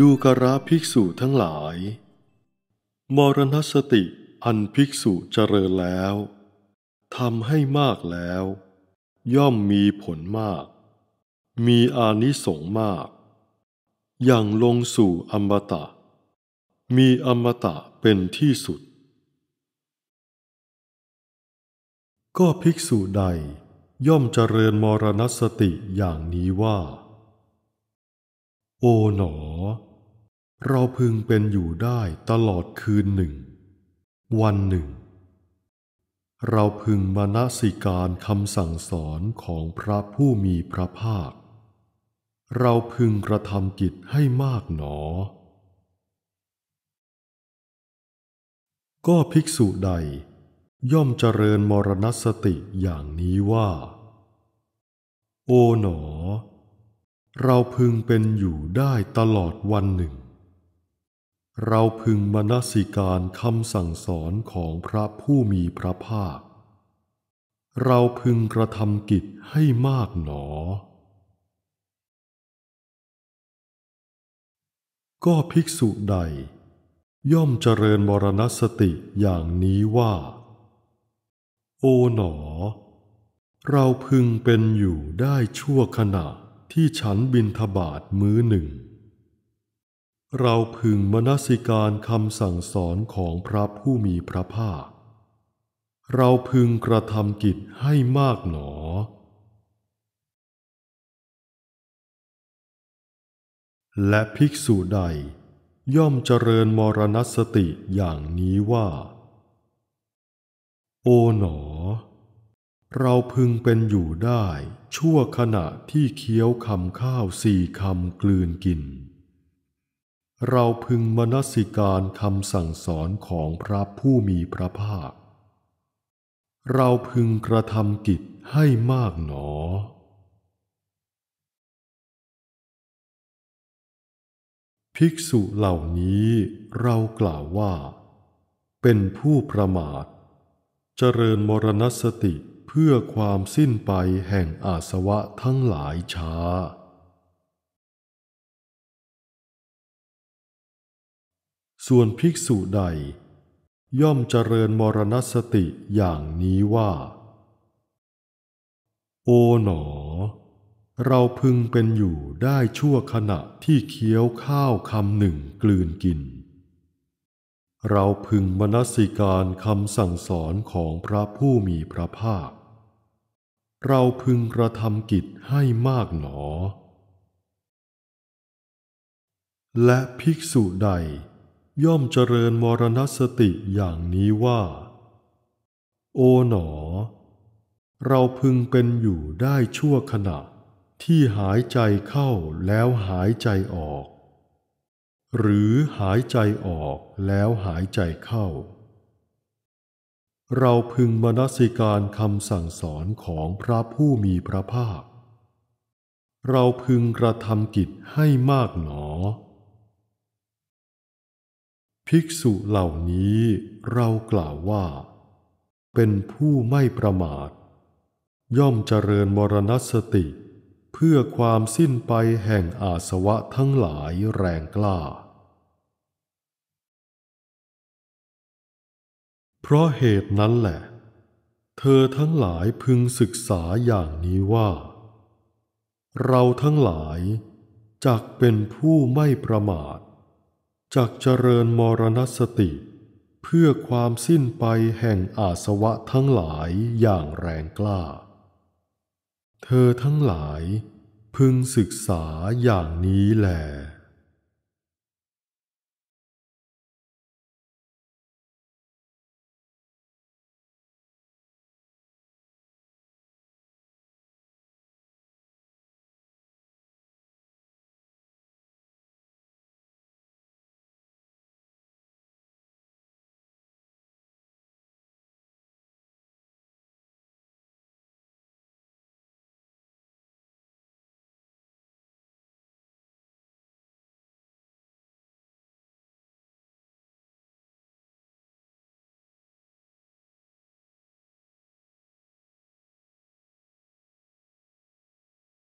ดูกระภิกษุทั้งหลาย มรณสติอันภิกษุเจริญแล้ว ทำให้มากแล้ว ย่อมมีผลมาก มีอานิสงมาก อย่างลงสู่อมตะ มีอมตะเป็นที่สุด ก็ภิกษุใดย่อมเจริญมรณสติอย่างนี้ว่า โอ๋หนอเราพึงเป็นอยู่ได้ตลอดคืนหนึ่ง วันหนึ่ง เราพึงมานสิการคำสั่งสอนของพระผู้มีพระภาค เราพึงกระทำกิจให้มากหนอ ก็ภิกษุใดย่อมเจริญมรณสติอย่างนี้ว่า โอ๋หนอ เราพึงเป็นอยู่ได้ตลอดวันหนึ่งเราพึงมนสิการคำสั่งสอนของพระผู้มีพระภาค เราพึงกระทำกิจให้มากหนอ ก็ภิกษุใด ย่อมเจริญมรณสติอย่างนี้ว่า โอหนอ เราพึงเป็นอยู่ได้ชั่วขณะที่ฉันบินทบาทมื้อหนึ่งเราพึงมนสิการคำสั่งสอนของพระผู้มีพระภาค เราพึงกระทำกิจให้มากหนอ และภิกษุใด ย่อมเจริญมรณสติอย่างนี้ว่า โอหนอ เราพึงเป็นอยู่ได้ชั่วขณะที่เคี้ยวคำข้าวสี่คำกลืนกินเราพึงมนสิการคำสั่งสอนของพระผู้มีพระภาค เราพึงกระทำกิจให้มากหนอ ภิกษุเหล่านี้เรากล่าวว่า เป็นผู้ประมาท เจริญมรณสติเพื่อความสิ้นไปแห่งอาสวะทั้งหลายช้าส่วนภิกษุใด ย่อมเจริญมรณสติอย่างนี้ว่า โอ๋หนอ เราพึงเป็นอยู่ได้ชั่วขณะที่เคี้ยวข้าวคำหนึ่งกลืนกิน เราพึงมนสิการคำสั่งสอนของพระผู้มีพระภาคเราพึงกระทำกิจให้มากหนอ และภิกษุใดย่อมเจริญมรณสติอย่างนี้ว่า โอ๋หนอ เราพึงเป็นอยู่ได้ชั่วขณะที่หายใจเข้าแล้วหายใจออก หรือหายใจออกแล้วหายใจเข้า เราพึงมนสิการคำสั่งสอนของพระผู้มีพระภาค เราพึงกระทำกิจให้มากหนอภิกษุเหล่านี้เรากล่าวว่า เป็นผู้ไม่ประมาท ย่อมเจริญมรณสติ เพื่อความสิ้นไปแห่งอาสวะทั้งหลายแรงกล้า เพราะเหตุนั้นแหละ เธอทั้งหลายพึงศึกษาอย่างนี้ว่า เราทั้งหลายจักเป็นผู้ไม่ประมาทจักเจริญมรณสติ เพื่อความสิ้นไปแห่งอาสวะทั้งหลายอย่างแรงกล้า เธอทั้งหลายพึงศึกษาอย่างนี้แหละ